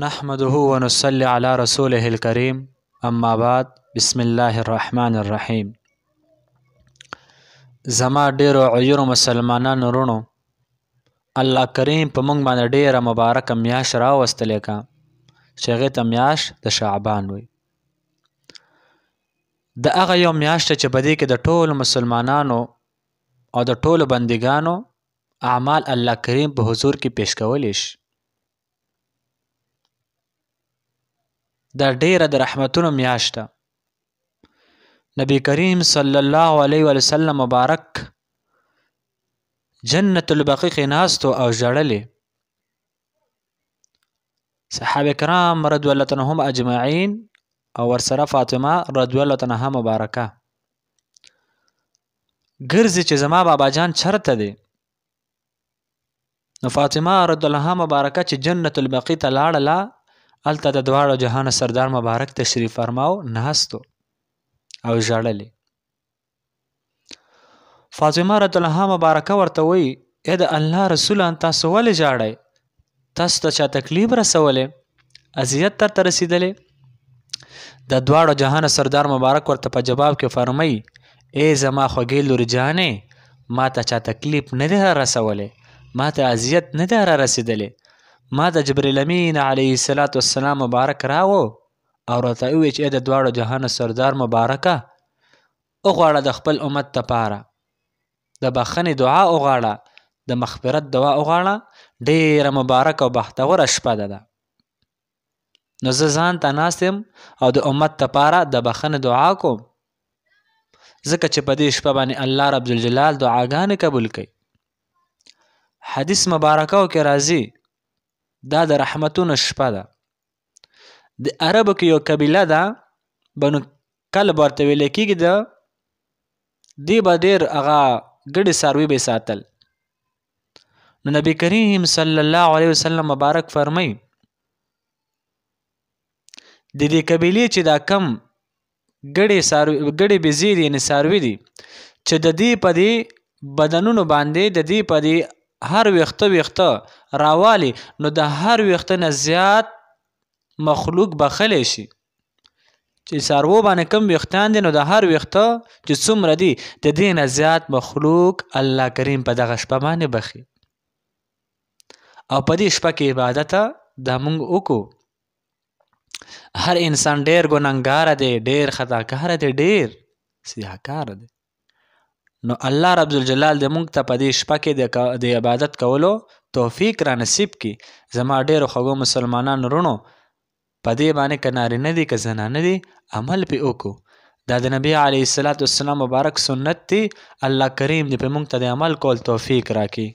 نحمده ونصلي على رسوله الكريم اما بعد بسم الله الرحمن الرحیم زما ډیرو عیرو مسلمانانو رونو الله کریم په موږ باندې ډیره مبارک میاش راوستلې کا چې هغې ته میاش د شعبان وي د هغه یو میاشت چې بدې کې د ټولو مسلمانانو او د ټولو بندګانو اعمال الله کریم په حضور کې پیش کولی شي دا ډیره د رحمتونو میاشت ده نبی کریم صلی الله علیه وسلم مبارک جنت البقیع کې ناستو او ژړلې صحابه کرام رضی الله عنهم اجمعین او ورسره فاطمه رضی الله عنها مبارکه ګرځي چې زما بابا جان چرته دی نو فاطمه رضی الله مبارکه چې جنت البقیع ته لاړله هلته د دواړو جهانه سردار مبارک تشریف فرماو نهستو او ژړلې فاطمه رضی الله مبارکه ورته وایي ای د الله رسول ان تاسو ولې ژاړئ تاسو ته چا تکلیف رسولې اذیت درته رسېدلې د دواړو جهانه سردار مبارک ورته په جواب کې فرمایي ای زما خوږې لورې جانې ما ته چا تکلیف نه دی رسولی ما ته اذیت نه دی را رسېدلی ما د جبرئیل امین علیه الصلات والسلام مبارک راو او راته وویل چې د دواړو جهانو سردار مبارکه وغواړه د خپل امت دپاره د بخښنې دعا وغواړه د مغفرت دعا وغواړه ډیره مبارک او بختوره شپه ده نو زه ځان ته ناست یم او د امت دپاره د بخښنې دعا کوم ځکه چې په دې شپه باندې الله رب الجلال دعاګانې قبول کوي حدیث مبارکه کې راځي دا د رحمتونو شپه ده د عربو کې یو قبیله ده بنو کلب ورته ویل کېږي د دی به ډېر هغه ګډې څاروي به ساتل نو نبی کریم صلی الله علیه وسلم مبارک فرمی د دې قبیلې چې دا کم ګډې ساروي ګډې بزیر یعنی ساروي دي چې د دې په دې بدنونو باندې د دې په دې هر ویخته ویخته راوالی نو د هر ویخته نه زیات مخلوق بخلی شي چې سارو باندې کم ویختان دي نو د هر ویخته چې څومره دي د دې نه زیات مخلوق الله کریم په دغه شپه باندې بخي او په دې شپه کې عبادت دا مونږ وکړو هر انسان ډیر ګننګار دی ډیر خطاکار دی ډیر سیاکار دی نو الله رب الجلال دې موږ ته په دې شپه کې د عبادت کولو توفیق را نصیب کړي زما ډېرو خوږو مسلمانانو رونو په دې باندې که نارینه دي که زنانه دي عمل پې وکړو دا د نبی علیه السلام مبارک سنت دی الله کریم دې په موږ ته د عمل کول توفیق راکړي